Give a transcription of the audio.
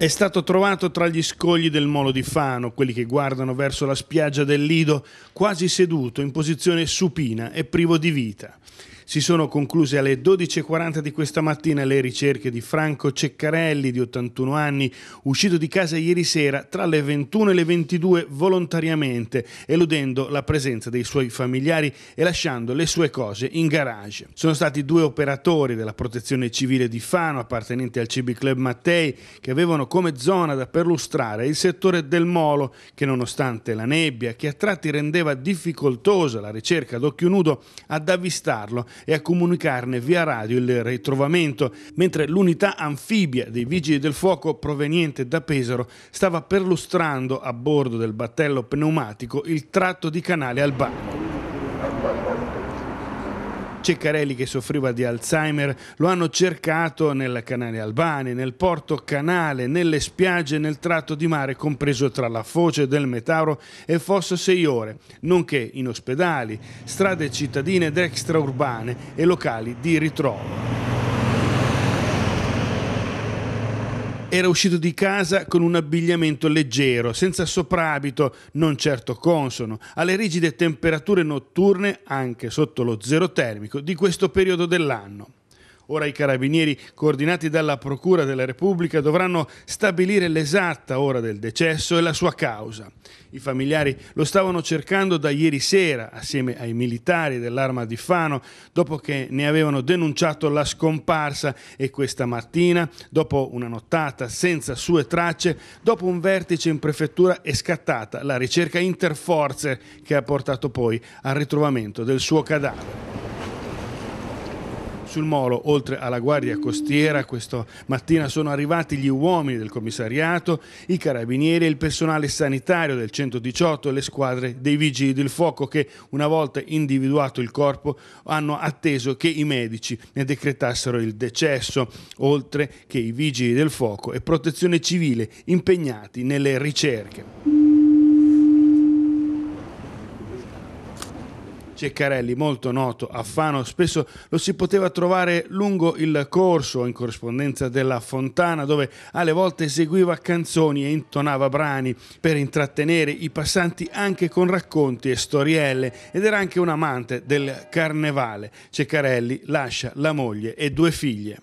È stato trovato tra gli scogli del molo di Fano, quelli che guardano verso la spiaggia del Lido, quasi seduto in posizione supina e privo di vita. Si sono concluse alle 12.40 di questa mattina le ricerche di Franco Ceccarelli, di 81 anni, uscito di casa ieri sera tra le 21 e le 22 volontariamente, eludendo la presenza dei suoi familiari e lasciando le sue cose in garage. Sono stati due operatori della protezione civile di Fano, appartenenti al CB Club Mattei, che avevano come zona da perlustrare il settore del molo, che nonostante la nebbia, che a tratti rendeva difficoltosa la ricerca ad occhio nudo, ad avvistarlo e a comunicarne via radio il ritrovamento, mentre l'unità anfibia dei Vigili del Fuoco proveniente da Pesaro stava perlustrando a bordo del battello pneumatico il tratto di canale Albano. Ceccarelli che soffriva di Alzheimer, lo hanno cercato nel canale Albani, nel porto canale, nelle spiagge, nel tratto di mare compreso tra la foce del Metauro e Fosso Seiore, nonché in ospedali, strade cittadine ed extraurbane e locali di ritrovo. Era uscito di casa con un abbigliamento leggero, senza soprabito, non certo consono, alle rigide temperature notturne, anche sotto lo zero termico, di questo periodo dell'anno. Ora i carabinieri, coordinati dalla Procura della Repubblica, dovranno stabilire l'esatta ora del decesso e la sua causa. I familiari lo stavano cercando da ieri sera, assieme ai militari dell'arma di Fano, dopo che ne avevano denunciato la scomparsa e questa mattina, dopo una nottata senza sue tracce, dopo un vertice in prefettura è scattata la ricerca interforze che ha portato poi al ritrovamento del suo cadavere. Sul molo, oltre alla Guardia Costiera, questa mattina sono arrivati gli uomini del commissariato, i carabinieri e il personale sanitario del 118 e le squadre dei vigili del fuoco che, una volta individuato il corpo, hanno atteso che i medici ne decretassero il decesso, oltre che i vigili del fuoco e protezione civile impegnati nelle ricerche. Ceccarelli, molto noto a Fano, spesso lo si poteva trovare lungo il corso in corrispondenza della fontana dove alle volte eseguiva canzoni e intonava brani per intrattenere i passanti anche con racconti e storielle ed era anche un amante del carnevale. Ceccarelli lascia la moglie e due figlie.